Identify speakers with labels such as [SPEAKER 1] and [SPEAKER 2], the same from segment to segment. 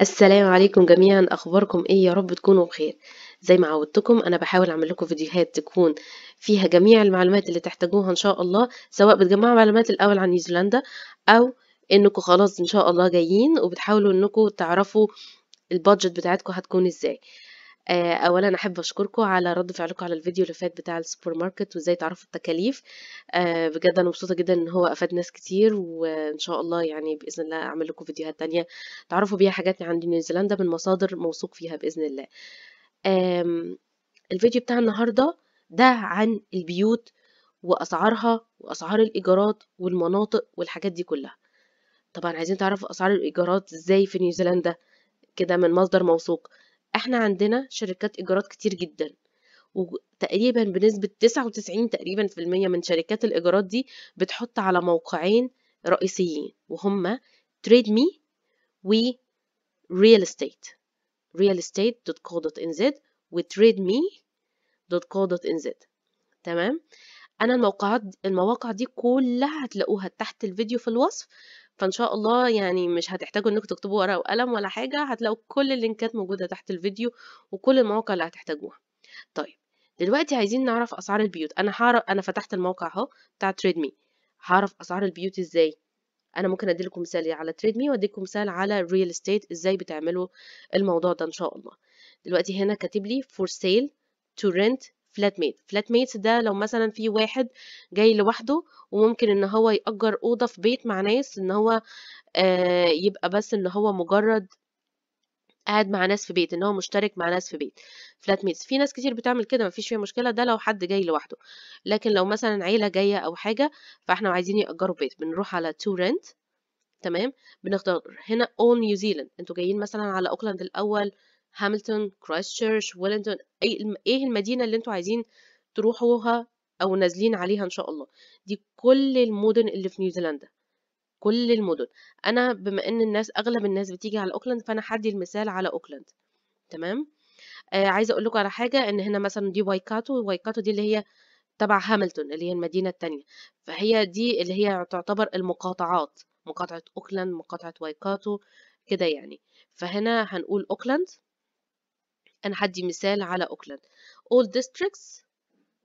[SPEAKER 1] السلام عليكم جميعا اخباركم ايه يا رب تكونوا بخير زي ما عودتكم انا بحاول اعمل لكم فيديوهات تكون فيها جميع المعلومات اللي تحتاجوها ان شاء الله سواء بتجمعوا معلومات الاول عن نيوزيلندا او انكم خلاص ان شاء الله جايين وبتحاولوا انكم تعرفوا البادجت بتاعتكم هتكون ازاي آه، اولا احب اشكركم على رد فعلكم على الفيديو اللي فات بتاع السوبر ماركت وازاي تعرفوا التكاليف آه، بجد انا مبسوطه جدا ان هو افاد ناس كتير وان شاء الله يعني باذن الله اعمل لكم فيديوهات تانية تعرفوا بيها حاجات عن نيوزيلندا من مصادر موثوق فيها باذن الله الفيديو بتاع النهارده ده عن البيوت واسعارها واسعار الايجارات والمناطق والحاجات دي كلها طبعا عايزين تعرفوا اسعار الايجارات ازاي في نيوزيلندا كده من مصدر موثوق احنا عندنا شركات ايجارات كتير جدا وتقريبا بنسبة تسعة وتسعين تقريبا في المية من شركات الإيجارات دي بتحط على موقعين رئيسيين وهما تريد مي و real estate realestate.co.nz و trademe.co.nz تمام أنا الموقعات المواقع دي كلها هتلاقوها تحت الفيديو في الوصف فإن شاء الله يعني مش هتحتاجوا إنكم تكتبوا ورقة وقلم ولا حاجة هتلاقوا كل اللينكات موجودة تحت الفيديو وكل المواقع اللي هتحتاجوها طيب دلوقتي عايزين نعرف أسعار البيوت أنا هعرف أنا فتحت الموقع أهو بتاع تريد مي هعرف أسعار البيوت إزاي انا ممكن اديلكم مثال إيه على تريد مي واديكم مثال على ريل استيت ازاي بتعملوا الموضوع ده ان شاء الله دلوقتي هنا كاتب لي فور سيل تو رنت فلاتميت فلاتميت ده لو مثلا في واحد جاي لوحده وممكن ان هو يأجر أوضة في بيت مع ناس ان هو آه، يبقى بس ان هو مجرد قاعد مع ناس في بيت ان هو مشترك مع ناس في بيت فلات ميتس في ناس كتير بتعمل كده مفيش فيها مشكله ده لو حد جاي لوحده لكن لو مثلا عيله جايه او حاجه فاحنا عايزين ياجروا بيت بنروح على تو رنت تمام بنختار هنا all نيوزيلاند انتوا جايين مثلا على اوكلاند الاول هاملتون كرايستشيرش ويلندون اي ايه المدينه اللي انتوا عايزين تروحوها او نازلين عليها ان شاء الله دي كل المدن اللي في نيوزيلندا كل المدن انا بما ان الناس اغلب الناس بتيجي على اوكلاند فانا هدي المثال على اوكلاند تمام آه عايزه اقول لكم على حاجه ان هنا مثلا دي وايكاتو وايكاتو دي اللي هي تبع هاملتون اللي هي المدينه الثانيه فهي دي اللي هي تعتبر المقاطعات مقاطعه اوكلاند مقاطعه وايكاتو كده يعني فهنا هنقول اوكلاند انا هدي مثال على اوكلاند all districts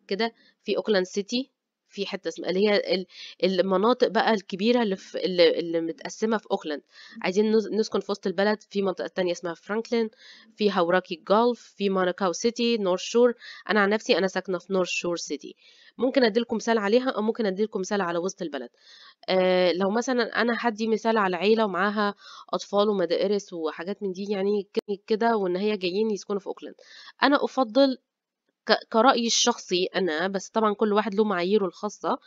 [SPEAKER 1] كده في اوكلاند سيتي في حته اسمها اللي هي المناطق بقى الكبيره اللي في اللي متقسمه في اوكلاند عايزين نسكن في وسط البلد في منطقه تانية اسمها فرانكلين في هوراكي جولف في ماناكاو سيتي نورث شور انا عن نفسي انا ساكنه في نورث شور سيتي ممكن اديلكم مثال عليها او ممكن اديلكم مثال على وسط البلد آه لو مثلا انا هدي مثال على عيله ومعاها اطفال ومدارس وحاجات من دي يعني كده وان هي جايين يسكنوا في اوكلاند انا افضل كرأيي الشخصي أنا بس طبعا كل واحد له معاييره الخاصة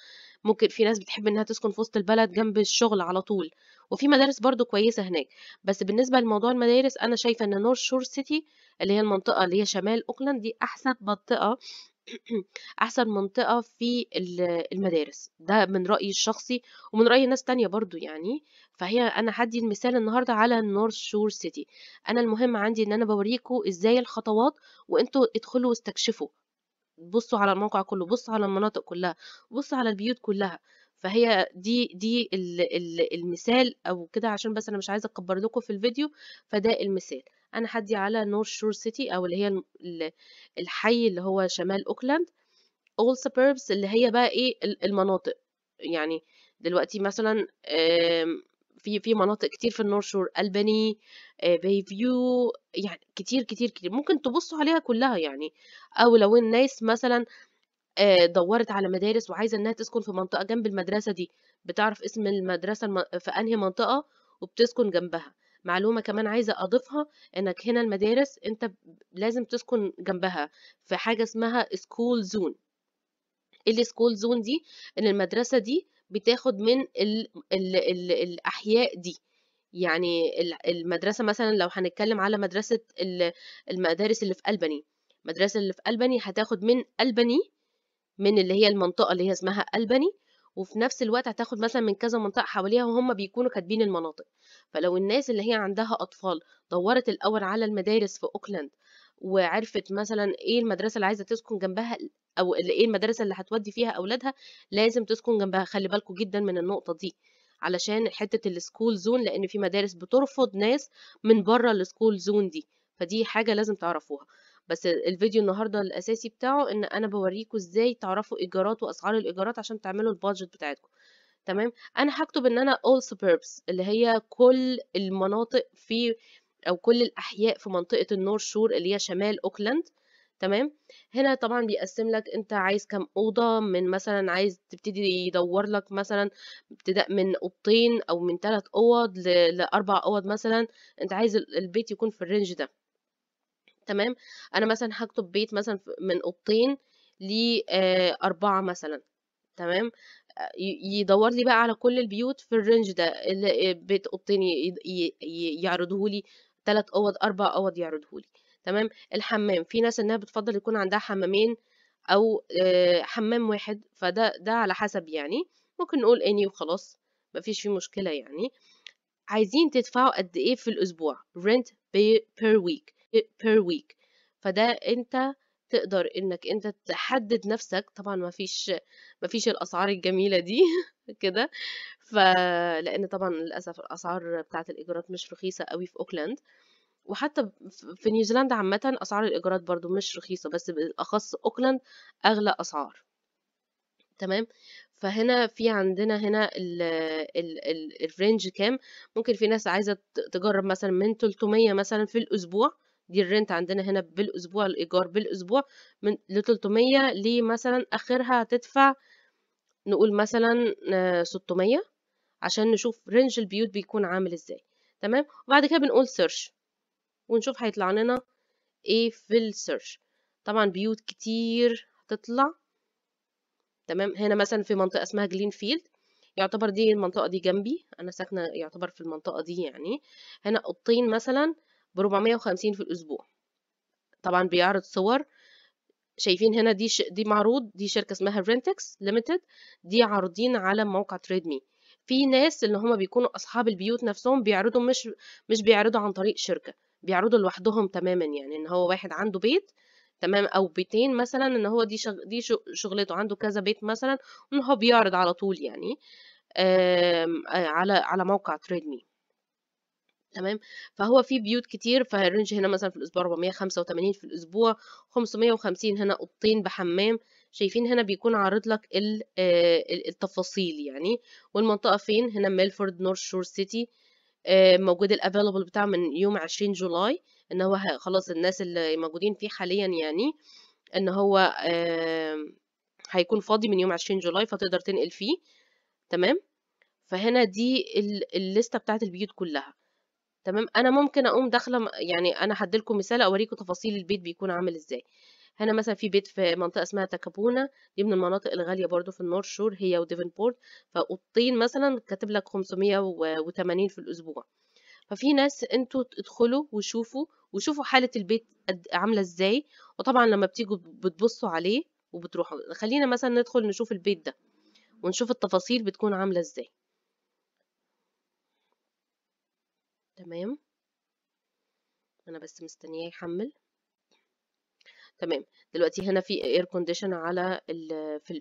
[SPEAKER 1] ممكن في ناس بتحب إنها تسكن في وسط البلد جنب الشغل على طول وفي مدارس برضو كويسة هناك بس بالنسبة لموضوع المدارس أنا شايفة إن نورث شور سيتي اللي هي المنطقة اللي هي شمال أوكلاند دي أحسن منطقة أحسن منطقة في المدارس، ده من رأيي الشخصي ومن رأي ناس تانية برضو يعني، فهي أنا هدي المثال النهارده على النورث شور سيتي أنا المهم عندي إن أنا بوريكوا إزاي الخطوات وانتوا ادخلوا واستكشفوا، بُصّوا على الموقع كلّه، بُصّوا على المناطق كلّها، بصوا على البيوت كلّها، فهي دي دي الـ الـ المثال أو كده عشان بس أنا مش عايزة أكبّر لكم في الفيديو، فده المثال. انا هدي على نورث شور سيتي او اللي هي الحي اللي هو شمال اوكلاند اول suburbs اللي هي بقى ايه المناطق يعني دلوقتي مثلا آمم، في في مناطق كتير في النور شور الباني باي فيو يعني كتير كتير كتير ممكن تبصوا عليها كلها يعني او لو الناس مثلا آه، دورت على مدارس وعايزه انها تسكن في منطقه جنب المدرسه دي بتعرف اسم المدرسه في انهي منطقه وبتسكن جنبها معلومة كمان عايزة أضيفها إنك هنا المدارس أنت لازم تسكن جنبها في حاجة اسمها سكول زون إيه school زون دي إن المدرسة دي بتاخد من الـ الـ الـ الأحياء دي يعني المدرسة مثلا لو هنتكلم على مدرسة المدارس اللي في ألباني المدرسة اللي في ألباني هتاخد من ألباني من اللي هي المنطقة اللي هي اسمها ألباني وفي نفس الوقت هتاخد مثلا من كذا منطقه حواليها وهم بيكونوا كاتبين المناطق فلو الناس اللي هي عندها اطفال دورت الاول على المدارس في اوكلاند وعرفت مثلا ايه المدرسه اللي عايزه تسكن جنبها او ايه المدرسه اللي هتودي فيها اولادها لازم تسكن جنبها خلي بالكم جدا من النقطه دي علشان حته السكول زون لان في مدارس بترفض ناس من بره السكول زون دي فدي حاجه لازم تعرفوها بس الفيديو النهارده الاساسي بتاعه ان انا بوريكوا ازاي تعرفوا ايجارات واسعار الايجارات عشان تعملوا البادجت بتاعتكم تمام انا هكتب ان انا all suburbs اللي هي كل المناطق في او كل الاحياء في منطقه النور شور اللي هي شمال اوكلاند تمام هنا طبعا بيقسم لك انت عايز كام اوضه من مثلا عايز تبتدي يدور لك مثلا ابتداء من اوضتين او من ثلاث اوض لاربع اوض مثلا انت عايز البيت يكون في الرينج ده تمام انا مثلا هكتب بيت مثلا من اوضتين لاربعه آه، مثلا تمام يدور لي بقى على كل البيوت في الرينج ده بيت اوضتين يعرضه لي ثلاث اوض اربع اوض يعرضه لي تمام الحمام في ناس انها بتفضل يكون عندها حمامين او آه، حمام واحد فده ده على حسب يعني ممكن نقول اني وخلاص مفيش فيه مشكله يعني عايزين تدفعوا قد ايه في الاسبوع rent per week per week فده انت تقدر انك انت تحدد نفسك طبعا ما فيش ما فيش الاسعار الجميله دي كده فلان طبعا للاسف الاسعار بتاعه الايجارات مش رخيصه قوي في اوكلاند وحتى في نيوزيلندا عامه اسعار الايجارات برضو مش رخيصه بس بالاخص اوكلاند اغلى اسعار تمام فهنا في عندنا هنا الرينج كام ممكن في ناس عايزه تجرب مثلا من 300 مثلا في الاسبوع دي الرنت عندنا هنا بالاسبوع الايجار بالاسبوع من ل 300 لمثلا اخرها هتدفع نقول مثلا 600 آه، عشان نشوف رينج البيوت بيكون عامل ازاي تمام وبعد كده بنقول سيرش ونشوف هيطلع لنا ايه في السيرش طبعا بيوت كتير هتطلع تمام هنا مثلا في منطقه اسمها جلين فيلد يعتبر دي المنطقه دي جنبي انا ساكنه يعتبر في المنطقه دي يعني هنا اوضتين مثلا بربعمية وخمسين في الأسبوع طبعا بيعرض صور شايفين هنا دي ش... دي معروض دي شركة اسمها رينتكس ليميتد دي عارضين على موقع تريد مي في ناس اللي هما بيكونوا أصحاب البيوت نفسهم بيعرضوا مش مش بيعرضوا عن طريق شركة بيعرضوا لوحدهم تماما يعني إن هو واحد عنده بيت تمام او بيتين مثلا ان هو دي شغ... دي شغلته عنده كذا بيت مثلا إن هو بيعرض على طول يعني آه على على موقع تريد مي تمام فهو في بيوت كتير فالرينج هنا مثلا في الاسبوع 485 في الاسبوع 550 هنا اوضتين بحمام شايفين هنا بيكون عارض لك آه، التفاصيل يعني والمنطقه فين هنا ميلفورد نورث شور سيتي آه، موجود الافيلبل بتاعه من يوم 20 جولاي ان هو خلاص الناس اللي موجودين فيه حاليا يعني ان هو هيكون فاضي من يوم 20 جولاي فتقدر تنقل فيه تمام فهنا دي الليسته بتاعت البيوت كلها تمام انا ممكن اقوم داخله يعني انا هديلكم مثال اوريكم تفاصيل البيت بيكون عامل ازاي هنا مثلا في بيت في منطقه اسمها تاكابونا دي من المناطق الغاليه برضو في النور شور هي وديفنبورت فاوضتين مثلا كاتب لك 580 في الاسبوع ففي ناس انتوا ادخلوا وشوفوا وشوفوا حاله البيت عامله ازاي وطبعا لما بتيجوا بتبصوا عليه وبتروحوا خلينا مثلا ندخل نشوف البيت ده ونشوف التفاصيل بتكون عامله ازاي تمام انا بس مستنياه يحمل تمام دلوقتي هنا في اير كونديشن على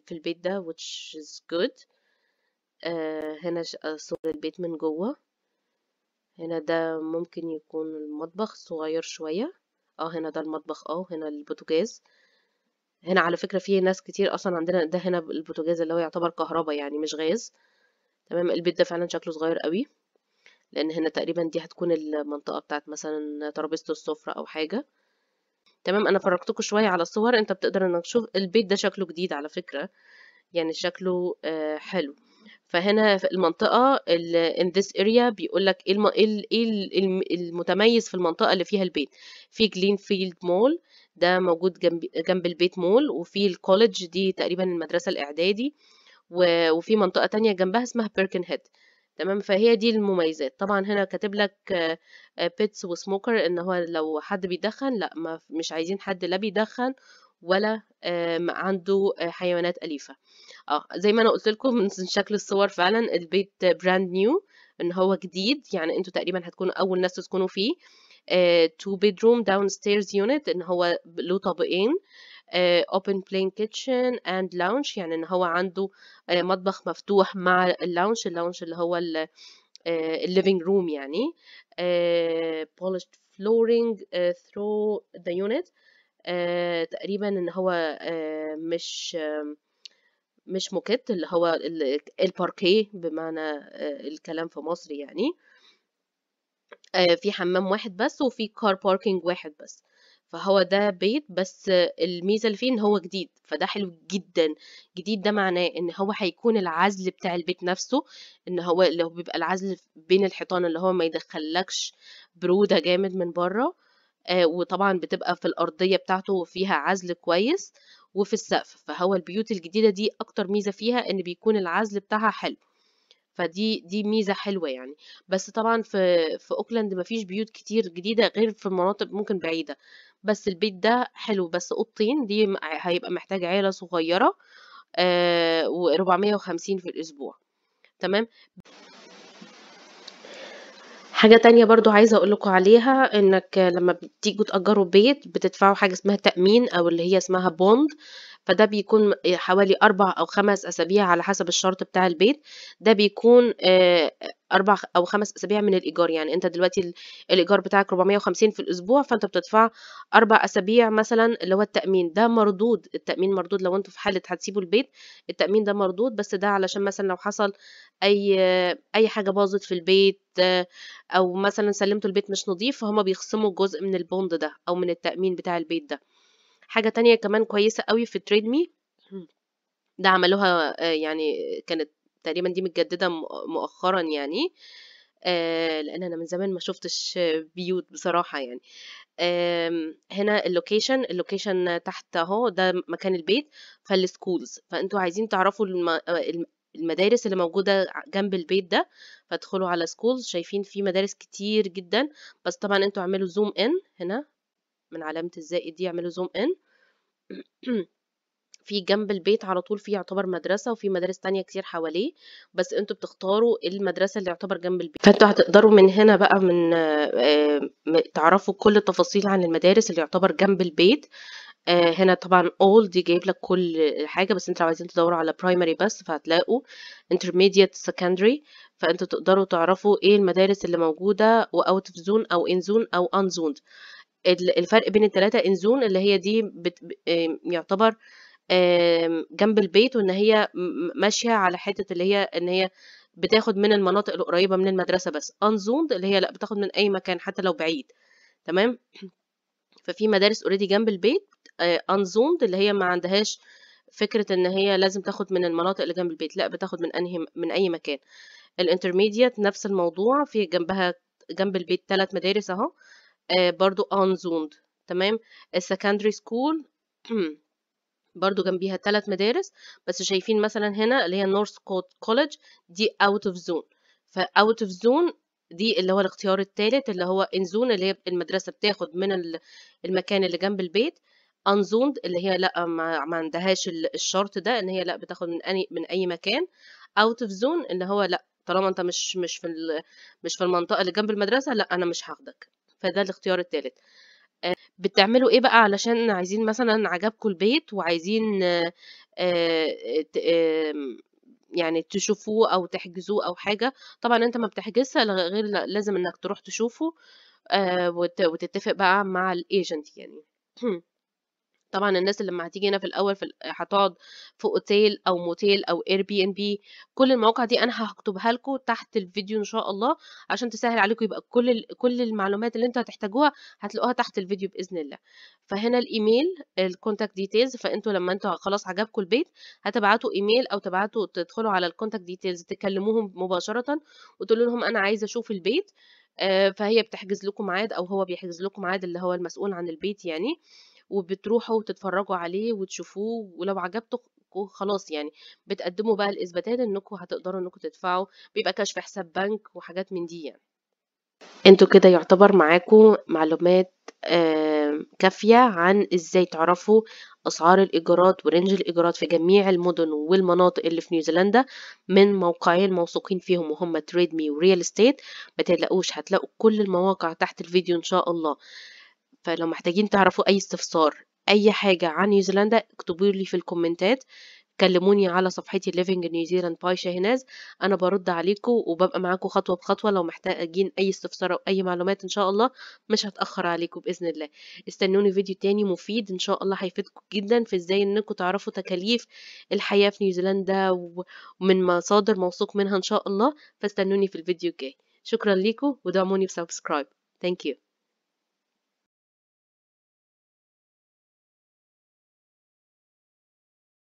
[SPEAKER 1] في البيت ده which is good آه هنا آه، صور البيت من جوه هنا ده ممكن يكون المطبخ صغير شوية اه هنا ده المطبخ اه هنا البوتجاز هنا على فكرة في ناس كتير اصلا عندنا ده هنا البوتجاز اللي هو يعتبر كهربا يعني مش غاز تمام البيت ده فعلا شكله صغير قوي لان هنا تقريبا دي هتكون المنطقه بتاعت مثلا ترابيزه السفره او حاجه تمام انا فرجتكم شويه على الصور انت بتقدر انك تشوف البيت ده شكله جديد على فكره يعني شكله آه، حلو فهنا في المنطقه in this area بيقول لك إيه, إيه, إيه, ايه المتميز في المنطقه اللي فيها البيت في جلين فيلد مول ده موجود جنب جنب البيت مول وفي الكوليدج دي تقريبا المدرسه الاعدادي وفي منطقه تانية جنبها اسمها بيركن هيد تمام فهي دي المميزات طبعا هنا كاتب لك بيتس آه، وسموكر ان هو لو حد بيدخن لا ما مش عايزين حد لا بيدخن ولا عنده آه، حيوانات أليفة اه زي ما انا قلت لكم من شكل الصور فعلا البيت براند نيو ان هو جديد يعني انتوا تقريبا هتكونوا اول ناس تسكنوا فيه تو بيدروم داون ستيرز يونت ان هو له طابقين آه، open plain kitchen and lounge يعني ان هو عنده آه، مطبخ مفتوح مع اللونج اللونج اللي هو الليفينج روم آه، يعني polished flooring through the unit تقريبا ان هو مش مش موكيت اللي هو الباركيه بمعنى الكلام في مصر يعني في حمام واحد بس وفي كار باركينج واحد بس فهو ده بيت بس الميزه اللي فيه ان هو جديد فده حلو جدا جديد ده معناه ان هو هيكون العزل بتاع البيت نفسه ان هو اللي هو بيبقى العزل بين الحيطان اللي هو ما يدخلكش بروده جامد من بره آه وطبعا بتبقى في الارضيه بتاعته فيها عزل كويس وفي السقف فهو البيوت الجديده دي اكتر ميزه فيها ان بيكون العزل بتاعها حلو فدي دي ميزه حلوه يعني بس طبعا في في اوكلاند مفيش بيوت كتير جديده غير في مناطق ممكن بعيده بس البيت ده حلو بس اوضتين دي هيبقى محتاج عيله صغيره و آه، و450 في الاسبوع تمام حاجة تانية برضو عايزة أقولكوا عليها إنك لما بتيجوا تأجروا بيت بتدفعوا حاجة اسمها تأمين أو اللي هي اسمها بوند فده بيكون حوالي أربع أو خمس أسابيع على حسب الشرط بتاع البيت ده بيكون آه، أربع أو خمس أسابيع من الإيجار يعني أنت دلوقتي الإيجار بتاعك 450 في الأسبوع فأنت بتدفع أربع أسابيع مثلا اللي هو التأمين ده مردود التأمين مردود لو أنتوا في حالة هتسيبوا البيت التأمين ده مردود بس ده علشان مثلا لو حصل أي أي حاجة باظت في البيت آه، أو مثلا سلمتوا البيت مش نظيف فهم بيخصموا جزء من البوند ده أو من التأمين بتاع البيت ده حاجة تانية كمان كويسة قوي في تريد مي ده عملوها آه، يعني كانت تقريبا دي متجددة مؤخرا يعني آه، لان انا من زمان ما شفتش بيوت بصراحة يعني هنا اللوكيشن اللوكيشن تحت اهو ده مكان البيت فالسكولز فانتوا عايزين تعرفوا الم... آه، المدارس اللي موجودة جنب البيت ده فادخلوا على سكولز شايفين في مدارس كتير جدا بس طبعا انتوا اعملوا زوم ان هنا من علامة الزائد دي اعملوا زوم ان في جنب البيت على طول في يعتبر مدرسه وفي مدارس تانية كتير حواليه بس انتوا بتختاروا المدرسه اللي يعتبر جنب البيت فانتوا هتقدروا من هنا بقى من آه، آه، تعرفوا كل التفاصيل عن المدارس اللي يعتبر جنب البيت آه، هنا طبعا all دي جايب لك كل حاجه بس انتوا عايزين تدوروا على primary بس فهتلاقوا intermediate secondary فانتوا تقدروا تعرفوا ايه المدارس اللي موجوده و out of zone او in zone او unzoned الفرق بين التلاتة انزون اللي هي دي بت... يعتبر جنب البيت وان هي ماشية على حتة اللي هي ان هي بتاخد من المناطق القريبة من المدرسة بس انزوند اللي هي لا بتاخد من اي مكان حتى لو بعيد تمام ففي مدارس اوريدي جنب البيت انزوند آه، اللي هي ما عندهاش فكرة ان هي لازم تاخد من المناطق اللي جنب البيت لا بتاخد من انهي من اي مكان الانترميديات نفس الموضوع في جنبها جنب البيت ثلاث مدارس اهو آه، برضو unzoned تمام السكندري سكول برضو جنبيها ثلاث مدارس بس شايفين مثلا هنا اللي هي نورث كوت كوليدج دي اوت اوف زون فاوت اوف زون دي اللي هو الاختيار الثالث اللي هو ان زون اللي هي المدرسه بتاخد من المكان اللي جنب البيت انزوند اللي هي لا ما عندهاش الشرط ده ان هي لا بتاخد من اي من اي مكان اوت اوف زون اللي هو لا طالما انت مش مش في مش في المنطقه اللي جنب المدرسه لا انا مش هاخدك فده الاختيار الثالث آه، بتعملوا ايه بقى علشان عايزين مثلا عجبكم البيت وعايزين آه، آه، يعني تشوفوه او تحجزوه او حاجه طبعا انت ما بتحجزها غير لازم انك تروح تشوفه وتتفق بقى مع الايجنت يعني طبعا الناس اللي لما هتيجي هنا في الاول في هتقعد في اوتيل او موتيل او اير بي ان بي كل المواقع دي انا هكتبها لكم تحت الفيديو ان شاء الله عشان تسهل عليكم يبقى كل كل المعلومات اللي انتوا هتحتاجوها هتلاقوها تحت الفيديو باذن الله فهنا الايميل الكونتاكت ديتيلز فانتوا لما انتوا خلاص عجبكم البيت هتبعتوا ايميل او تبعتوا تدخلوا على الكونتاكت ديتيلز تكلموهم مباشره وتقول لهم انا عايزه اشوف البيت فهي بتحجز لكم ميعاد او هو بيحجز لكم ميعاد اللي هو المسؤول عن البيت يعني وبتروحوا وتتفرجوا عليه وتشوفوه ولو عجبتكم خلاص يعني بتقدموا بقى الاثباتات انكم هتقدروا انكم تدفعوا بيبقى كشف حساب بنك وحاجات من دي يعني انتوا كده يعتبر معاكم معلومات كافية عن ازاي تعرفوا اسعار الايجارات ورنج الايجارات في جميع المدن والمناطق اللي في نيوزيلندا من موقعين موثوقين فيهم وهما تريد مي وريال استيت ما تلاقوش هتلاقوا كل المواقع تحت الفيديو ان شاء الله فلو محتاجين تعرفوا أي استفسار أي حاجة عن نيوزيلندا اكتبوا لي في الكومنتات كلموني على صفحتي Living نيوزيلاند New Zealand by شاهناز أنا برد عليكم وببقى معاكم خطوة بخطوة لو محتاجين أي استفسار أو أي معلومات إن شاء الله مش هتأخر عليكم بإذن الله استنوني فيديو تاني مفيد إن شاء الله هيفيدكم جدا في إزاي إنكم تعرفوا تكاليف الحياة في نيوزيلندا ومن مصادر موثوق منها إن شاء الله فاستنوني في الفيديو الجاي شكرا لكم ودعموني بسبسكرايب Thank you